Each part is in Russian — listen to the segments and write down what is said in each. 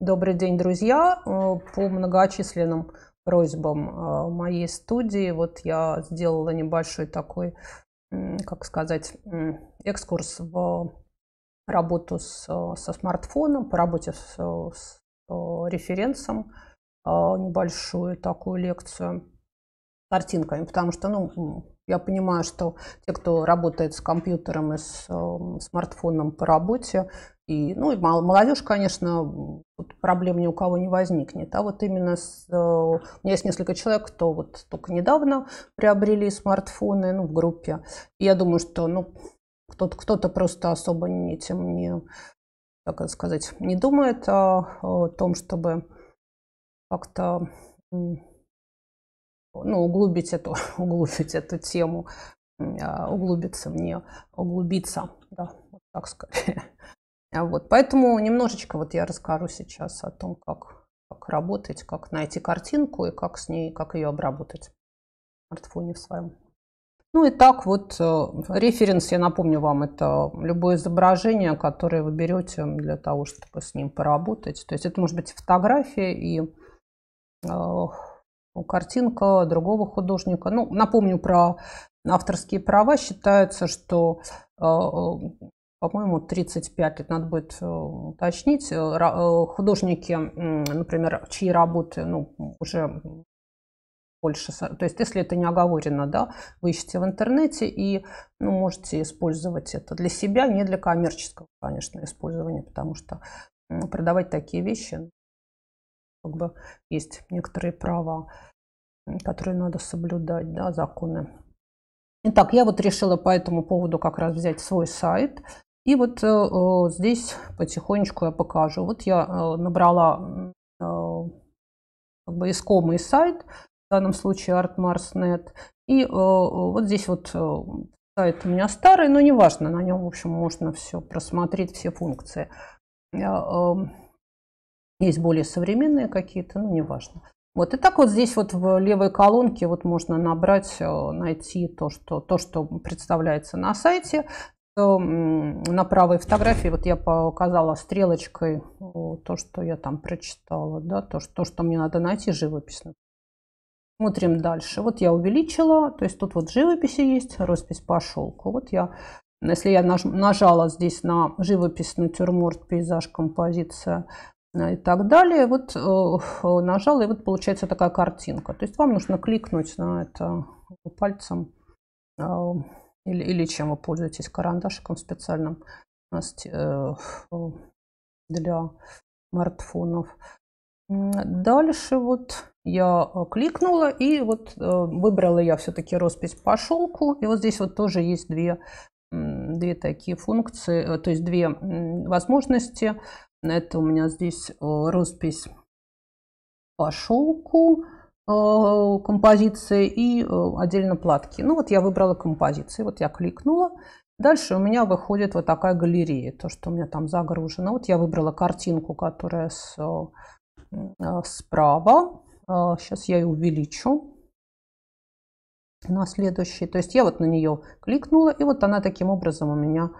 Добрый день, друзья. Э, по многочисленным просьбам э, моей студии вот я сделала небольшой такой, как сказать, экскурс в работу с, э, со смартфоном, по работе с, с референсом, небольшую такую лекцию картинками, потому что, ну, я понимаю, что те, кто работает с компьютером и с э, смартфоном по работе, и, ну, и молодежь, конечно, тут проблем ни у кого не возникнет. А вот именно с, э, у меня есть несколько человек, кто вот только недавно приобрели смартфоны ну, в группе. И я думаю, что ну, кто-то, кто-то просто особо этим не, так сказать, не думает о, о том, чтобы как-то ну, углубить эту, углубить эту тему, а, углубиться в нее, углубиться, да, вот так скорее. А вот, поэтому немножечко вот я расскажу сейчас о том, как, как работать, как найти картинку и как с ней, как ее обработать в смартфоне в своем. Ну и так вот, э, референс, я напомню вам, это любое изображение, которое вы берете для того, чтобы с ним поработать. То есть это может быть фотография и э, ну, картинка другого художника. Ну, напомню про авторские права. Считается, что, э, э, по-моему, 35 лет, надо будет э, уточнить, художники, например, чьи работы ну, уже больше, то есть если это не оговорено, да, вы ищете в интернете и ну, можете использовать это для себя, не для коммерческого, конечно, использования, потому что продавать такие вещи как бы есть некоторые права, которые надо соблюдать, да, законы. Итак, я вот решила по этому поводу как раз взять свой сайт. И вот э, э здесь потихонечку я покажу. Вот я э, набрала э, как бы искомый сайт, в данном случае ArtMarsNet. И э, вот здесь вот э, сайт у меня старый, но неважно, на нем, в общем, можно все просмотреть, все функции. Э, э, есть более современные какие-то, ну, неважно. Вот, и так вот здесь вот в левой колонке вот можно набрать, э, найти то, что, то, что представляется на сайте. На правой фотографии вот я показала стрелочкой э, то, что я там прочитала, да, то, что, то, что мне надо найти живописно. Смотрим дальше. Вот я увеличила, то есть тут вот живописи есть, роспись по шелку. Вот я, если я нажала здесь на живопись, натюрморт, пейзаж, композиция, и так далее. Вот э, нажал, и вот получается такая картинка. То есть вам нужно кликнуть на это пальцем э, или, или чем вы пользуетесь, карандашиком специальным э, для смартфонов. Дальше вот я кликнула и вот выбрала я все-таки роспись по шелку. И вот здесь вот тоже есть две, две такие функции, то есть две возможности это у меня здесь э, роспись по шелку э, композиции и э, отдельно платки. Ну вот я выбрала композиции, вот я кликнула. Дальше у меня выходит вот такая галерея, то, что у меня там загружено. Вот я выбрала картинку, которая с, справа. Сейчас я ее увеличу на следующий. То есть я вот на нее кликнула, и вот она таким образом у меня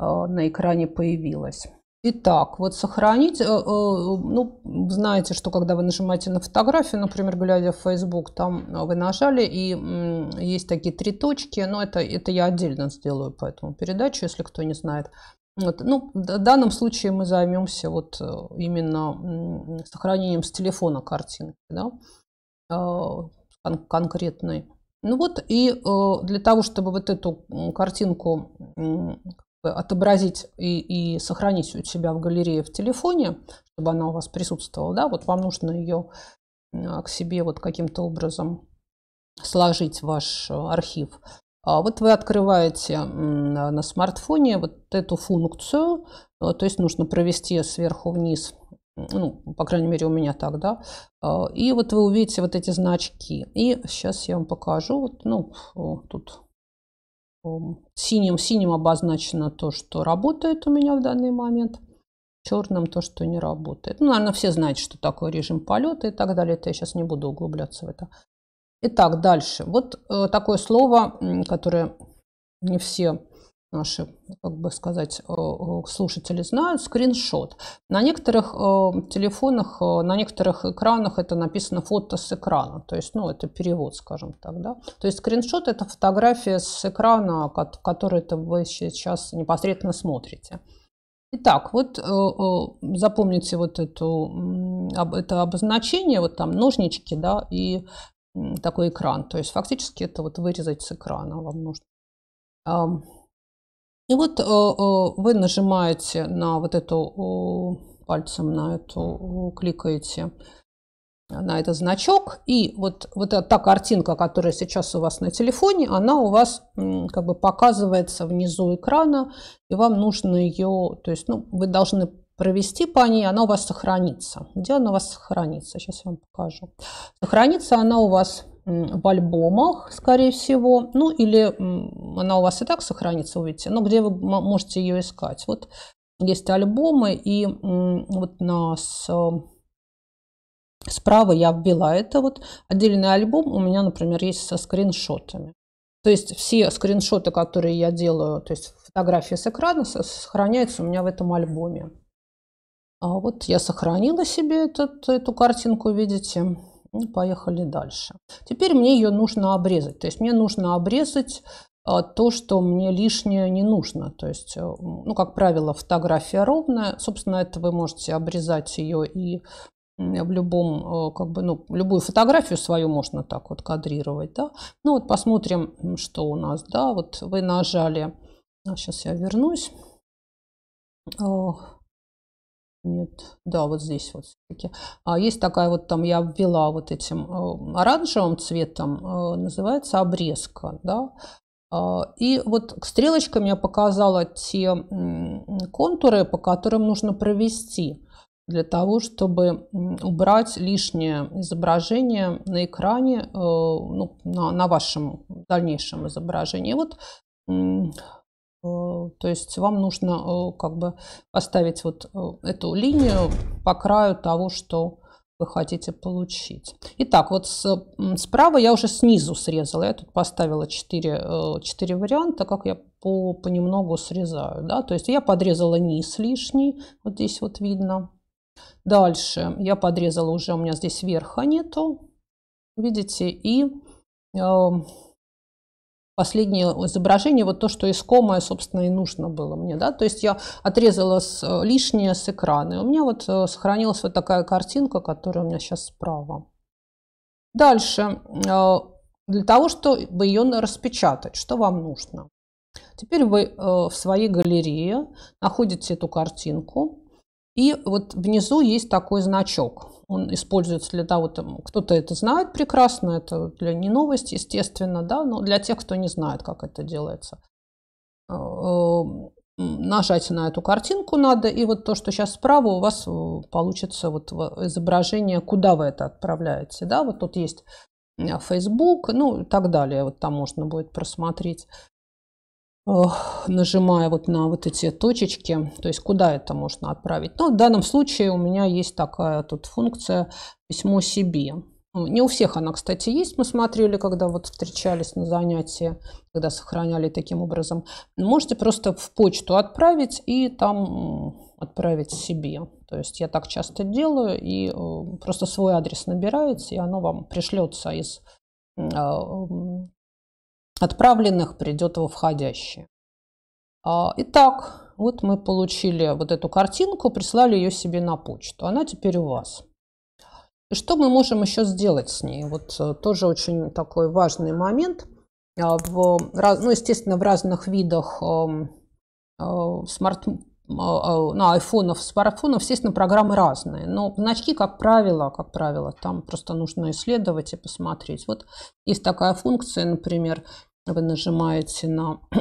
на экране появилась. Итак, вот сохранить, э, э, ну, знаете, что когда вы нажимаете на фотографию, например, глядя в Facebook, там э, вы нажали, и есть такие три точки, но это, это я отдельно сделаю по этому передачу, если кто не знает. Вот. Ну, в данном случае мы займемся вот именно сохранением с телефона картинки, да, кон конкретной. Ну вот, и для того, чтобы вот эту картинку отобразить и, и сохранить у себя в галерее в телефоне, чтобы она у вас присутствовала, да, вот вам нужно ее к себе вот каким-то образом сложить в ваш э, архив. А вот вы открываете на смартфоне вот эту функцию, э, то есть нужно провести сверху вниз, ну, по крайней мере, у меня так, да, э, и вот вы увидите вот эти значки. И сейчас я вам покажу, вот, ну, тут Синим-синим эм, обозначено то, что работает у меня в данный момент. Черным то, что не работает. Ну, наверное, все знают, что такое режим полета и так далее. Это я сейчас не буду углубляться в это. Итак, дальше. Вот э, такое слово, которое не все наши, как бы сказать, э, э, слушатели знают, скриншот. На некоторых э, телефонах, на некоторых экранах это написано фото с экрана, то есть, ну, это перевод, скажем так, да. То есть скриншот – это фотография с экрана, который это вы сейчас непосредственно смотрите. Итак, вот запомните вот эту, это обозначение, вот там ножнички, да, и такой экран. То есть фактически это вот вырезать с экрана вам нужно. И вот э, э, вы нажимаете на вот эту пальцем на эту кликаете на этот значок и вот вот та картинка, которая сейчас у вас на телефоне, она у вас как бы показывается внизу экрана и вам нужно ее, то есть ну вы должны провести по ней, она у вас сохранится. Где она у вас сохранится? Сейчас я вам покажу. Сохранится она у вас в альбомах, скорее всего, ну или она у вас и так сохранится, увидите, но где вы можете ее искать. Вот есть альбомы, и вот на с, э, справа я ввела это вот отдельный альбом у меня, например, есть со скриншотами. То есть все скриншоты, которые я делаю, то есть фотографии с экрана сохраняются у меня в этом альбоме. А вот я сохранила себе этот, эту картинку, видите. Ну, поехали дальше. Теперь мне ее нужно обрезать. То есть мне нужно обрезать а, то, что мне лишнее не нужно. То есть, э, ну, как правило, фотография ровная. Собственно, это вы можете обрезать ее и в любом, э, как бы, ну, любую фотографию свою можно так вот кадрировать, да. Ну, вот посмотрим, что у нас, да. Вот вы нажали, сейчас а, я вернусь. Нет. Да, вот здесь вот все-таки. А есть такая вот там, я ввела вот этим э, оранжевым цветом, э, называется обрезка, да. А, и вот стрелочками я показала те контуры, по которым нужно провести для того, чтобы убрать лишнее изображение на экране, э, ну, на, на вашем дальнейшем изображении. вот Э, то есть вам нужно э, как бы поставить вот э, эту линию по краю того, что вы хотите получить. Итак, вот с, справа я уже снизу срезала. Я тут поставила 4, 4 варианта, как я по, понемногу срезаю. Да? То есть я подрезала низ лишний, вот здесь вот видно. Дальше я подрезала уже, у меня здесь верха нету, видите, и э, последнее изображение, вот то, что искомое, собственно, и нужно было мне. Да? То есть я отрезала с, э, лишнее с экрана. И у меня вот э, сохранилась вот такая картинка, которая у меня сейчас справа. Дальше. Э, для того, чтобы ее распечатать, что вам нужно? Теперь вы в своей галерее находите эту картинку. И вот внизу есть такой значок он используется для того, там, кто-то это знает прекрасно, это для не новость, естественно, да, но для тех, кто не знает, как это делается. Э, э, нажать на эту картинку надо, и вот то, что сейчас справа, у вас э, получится вот изображение, куда вы это отправляете, да, вот тут есть Facebook, ну и так далее, вот там можно будет просмотреть нажимая вот на вот эти точечки, то есть куда это можно отправить. Но ну, в данном случае у меня есть такая тут функция «Письмо себе». Ну, не у всех она, кстати, есть. Мы смотрели, когда вот встречались на занятии, когда сохраняли таким образом. Можете просто в почту отправить и там отправить себе. То есть я так часто делаю и э, просто свой адрес набираете, и оно вам пришлется из а, отправленных придет во входящие. А, итак, вот мы получили вот эту картинку, прислали ее себе на почту. Она теперь у вас. И что мы можем еще сделать с ней? Вот э, тоже очень такой важный момент. А, в, ну, естественно, в разных видах эм, э, смарт, э, ну, айфонов, смартфонов, естественно, программы разные. Но значки, как правило, как правило, там просто нужно исследовать и посмотреть. Вот есть такая функция, например, вы нажимаете на...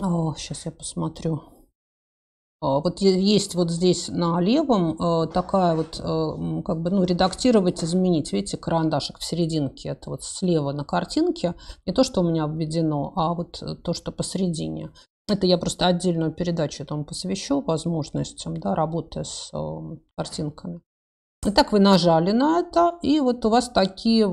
О, сейчас я посмотрю. А, вот есть вот здесь на левом э, такая вот, э, как бы, ну, редактировать, изменить. Видите, карандашик в серединке, это вот слева на картинке. Не то, что у меня обведено, а вот э, то, что посередине. Это я просто отдельную передачу этому посвящу, возможностям, да, работы с картинками. Итак, вы нажали на это, и вот у вас такие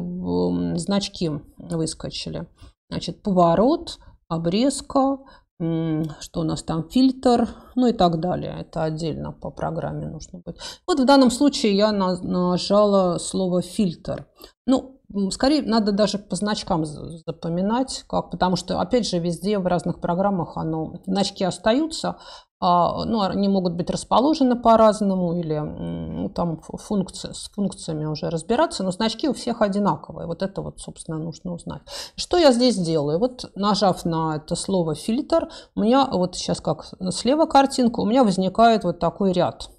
значки выскочили. Значит, поворот, обрезка, что у нас там фильтр, ну и так далее. Это отдельно по программе нужно будет. Вот в данном случае я нажала слово фильтр. Ну, скорее надо даже по значкам запоминать, как, потому что, опять же, везде в разных программах оно, значки остаются, а, ну, они могут быть расположены по-разному или ну, там функции, с функциями уже разбираться, но значки у всех одинаковые. Вот это вот, собственно, нужно узнать. Что я здесь делаю? Вот нажав на это слово «фильтр», у меня вот сейчас как слева картинка, у меня возникает вот такой ряд.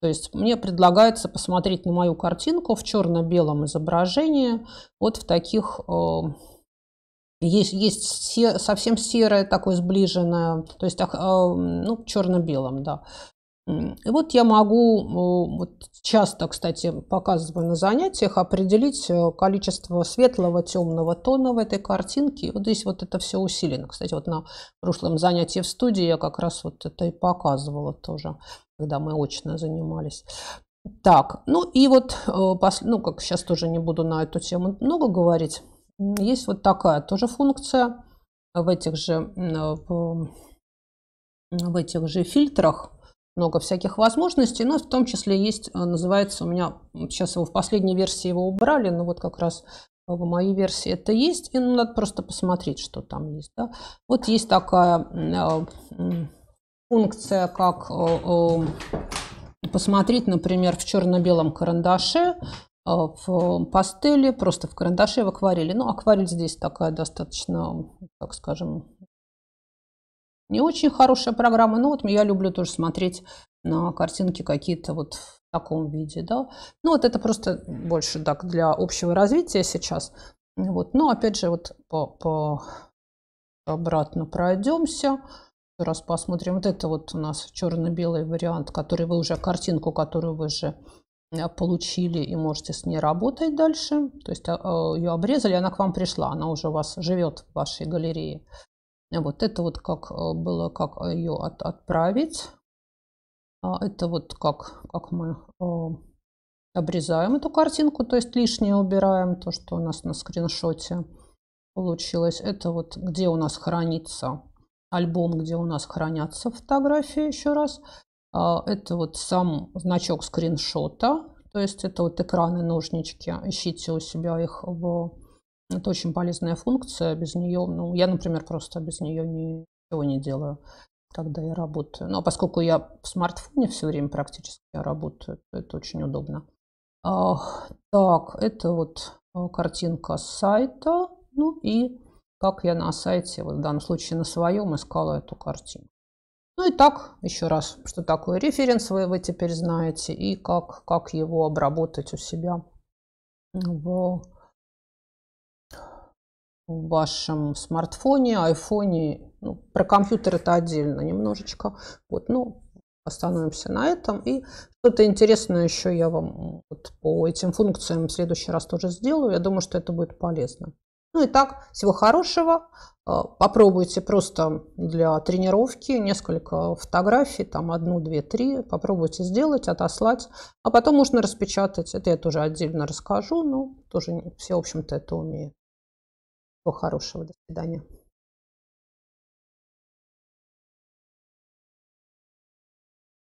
То есть мне предлагается посмотреть на мою картинку в черно-белом изображении вот в таких э, есть, есть се, совсем серое, такое сближенное, то есть а, ну, черно-белом, да. И вот я могу, э, вот часто, кстати, показываю на занятиях, определить э, количество светлого, темного тона в этой картинке. Вот здесь вот это все усилено. Кстати, вот на прошлом занятии в студии я как раз вот это и показывала тоже, когда мы очно занимались. Так, ну и вот, э, ну как сейчас тоже не буду на эту тему много говорить, есть вот такая тоже функция в этих же, в этих же фильтрах. Много всяких возможностей, но в том числе есть, э, называется у меня, сейчас его в последней версии его убрали, но вот как раз в моей версии это есть, и ну, надо просто посмотреть, что там есть. Да? Вот есть такая э, функция, как э, посмотреть, например, в черно-белом карандаше, Э, в пастели, просто в карандаше, в акварели. Ну, акварель здесь такая достаточно, так скажем, не очень хорошая программа, но ну, вот я люблю тоже смотреть на картинки какие-то вот в таком виде, да. Ну, вот это просто больше так для общего развития сейчас. Вот, но опять же, вот по, по обратно пройдемся. раз посмотрим. Вот это вот у нас черно-белый вариант, который вы уже, картинку, которую вы же Э, получили и можете с ней работать дальше. То есть а, а, ее обрезали, она к вам пришла, она уже у вас живет в вашей галерее. Вот это вот как э, было, как ее от, отправить. А это вот как, как мы э, обрезаем эту картинку, то есть лишнее убираем, то, что у нас на скриншоте получилось. Это вот где у нас хранится альбом, где у нас хранятся фотографии еще раз. А, это вот сам значок скриншота, то есть это вот экраны, ножнички. Ищите у себя их в... Это очень полезная функция, без нее, ну, я, например, просто без нее ничего не делаю, когда я работаю. Но поскольку я в смартфоне все время практически работаю, это очень удобно. Так, это вот а, картинка сайта. Ну и как я на сайте, вот в данном случае на своем, искала эту картинку. Ну и так, еще раз, что такое референс, вы, вы теперь знаете, и как, как его обработать у себя в, в вашем смартфоне, айфоне. Ну, про компьютер это отдельно немножечко. Вот, ну, остановимся на этом. И что-то интересное еще я вам вот по этим функциям в следующий раз тоже сделаю. Я думаю, что это будет полезно. Ну и так, всего хорошего. А, попробуйте просто для тренировки несколько фотографий, там одну, две, три, попробуйте сделать, отослать, а потом можно распечатать. Это я тоже отдельно расскажу, но тоже все, в общем-то, это умею. Всего хорошего, до свидания.